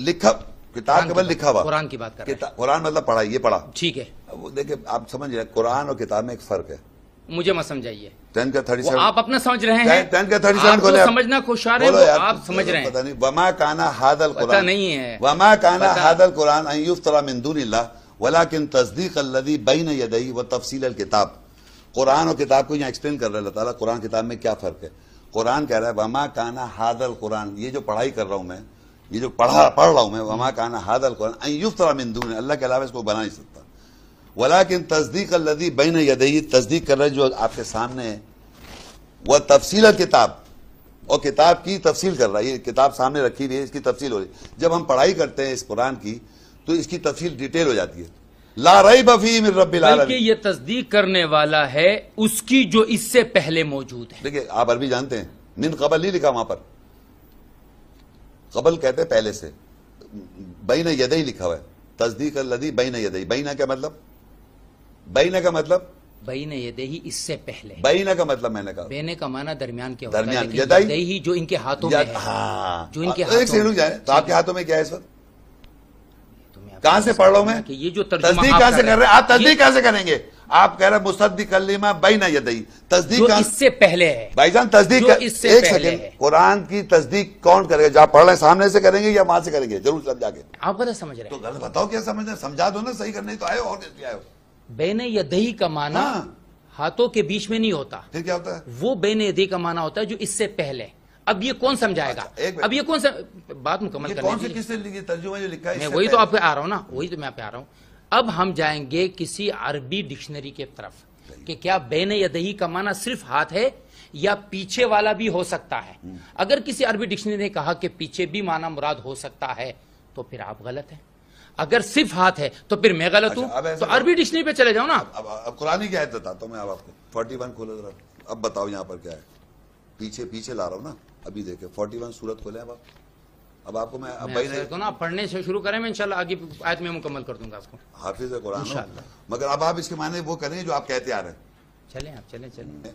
लिखा किताब केवल लिखा हुआ कुरान की बात कर रहे कुरान मतलब पढ़ा ये पढ़ा ठीक है वो देखिए आप समझ रहे कुरान और किताब में एक फर्क है मुझे मत समझाइए टेन का थर्टी सेवन आप अपना समझ रहे हैं टेन का थर्टी सेवन को तो समझना खुशहाल है आप समझ रहे हैं पता नहीं वमा काना हादल कुरान नहीं है वमा काना हादल कुरान युफ्तरा मिंदून वला किन तस्दीक अल्लदी बैन यदई व तफसील अल किताब कुरान और किताब को यहाँ एक्सप्लेन कर रहे हैं अल्लाह ताला कुरान किताब में क्या फ़र्क है कुरान कह रहा है वमा काना हादल कुरान ये जो पढ़ाई कर रहा हूँ मैं ये जो पढ़ा पढ़ रहा हूं मैं वमा काना हादल कुरान युफ्तरा मिंदून अल्लाह के अलावा इसको बना नहीं सकता वलाकिन तस्दीक लदी बैन यदही तस्दीक कर रहे जो आपके सामने है वह तफसील किताब और किताब की तफसील कर रहा है ये किताब सामने रखी हुई है इसकी तफसील हो रही है जब हम पढ़ाई करते हैं इस कुरान की तो इसकी तफसील डिटेल हो जाती है ला रही बफी बल्कि ये तस्दीक करने वाला है उसकी जो इससे पहले मौजूद है देखिए आप अरबी जानते हैं मिन कबल नहीं लिखा वहां पर कबल कहते हैं पहले से बैन यदई लिखा हुआ है तस्दीक लदी बैन यदई बैना क्या मतलब बैना का मतलब बैन मतलब? यदही इससे पहले बैना का मतलब मैंने कहा बेने का माना दरमियान के दरमियान यदही जो इनके हाथों में हाँ जो इनके हाथों में जाए तो आपके हाथों में क्या है इस वक्त कहां से पढ़ लो मैं ये जो तस्दीक कहां से कर रहे हैं आप तस्दीक कैसे से करेंगे आप कह रहे मुसद्दिक कलिमा बैना यदई तस्दीक इससे पहले है भाईजान तस्दीक एक सेकंड कुरान की तस्दीक कौन करेगा आप पढ़ रहे हैं सामने से करेंगे या वहां से करेंगे जरूर समझा के आप गलत समझ रहे हैं तो गलत बताओ क्या समझ रहे समझा दो ना सही करने तो आयो और कैसे आयो बैन यदई का माना हाँ। हाथों के बीच में नहीं होता फिर क्या होता है वो बैन यदई का माना होता है जो इससे पहले अब ये कौन समझाएगा अच्छा, अब ये कौन सम... बात मुकम्मल वही तो आप आ रहा हूँ ना वही तो मैं आप आ रहा हूँ अब हम जाएंगे किसी अरबी डिक्शनरी के तरफ कि क्या बेन यदही का माना सिर्फ हाथ है या पीछे वाला भी हो सकता है हम्म। अगर किसी अरबी डिक्शनरी ने कहा कि पीछे भी माना मुराद हो सकता है तो फिर आप गलत हैं अगर सिर्फ हाथ है तो फिर मैं गलत अच्छा, हूँ तो अरबी डिक्शनरी पे चले जाओ ना अब कुरानी क्या बताता हूँ मैं अब आपको फोर्टी वन खोलो अब बताओ यहाँ पर क्या है पीछे पीछे ला रहा हूँ ना अभी देखे फोर्टी वन सूरत खोले अब आप अब आपको मैं अब भाई नहीं तो ना पढ़ने से शुरू करें मैं इंशाल्लाह आगे आयत में मुकम्मल कर दूंगा आपको हाफिज है कुरान मगर अब आप इसके माने वो करेंगे जो आप कहते आ रहे हैं चले आप चले चले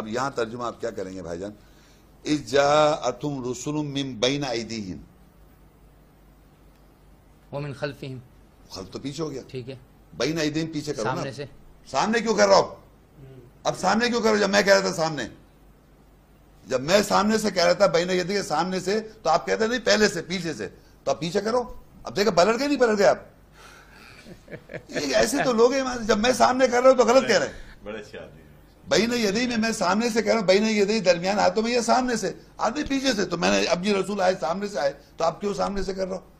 अब यहाँ तर्जुमा आप क्या करेंगे भाईजान इस जा अतुम रसुलम मिम बैना ईदीम वो मिन खल्फीम खल्फ तो पीछे हो गया ठीक है बैना ईदीम पीछे करो सामने से सामने क्यों कर रहा हो हम्म। अब सामने क्यों करो जब मैं कह रहा था सामने जब मैं सामने से कह रहा था भाई ने यदि सामने से तो आप कहते नहीं पहले से पीछे से तो आप पीछे करो अब देखा पलट गए नहीं पलट गए आप ऐसे तो लोग हैं जब मैं सामने कर रहा हूं तो गलत कह रहे हैं बड़े अच्छे आदमी नहीं यदि मैं मैं सामने से कह रहा हूं भाई नहीं यदि दरमियान हाथों में या सामने से आदमी पीछे से तो मैंने अब जी रसूल आए सामने से आए तो आप क्यों सामने से कर रहा हूं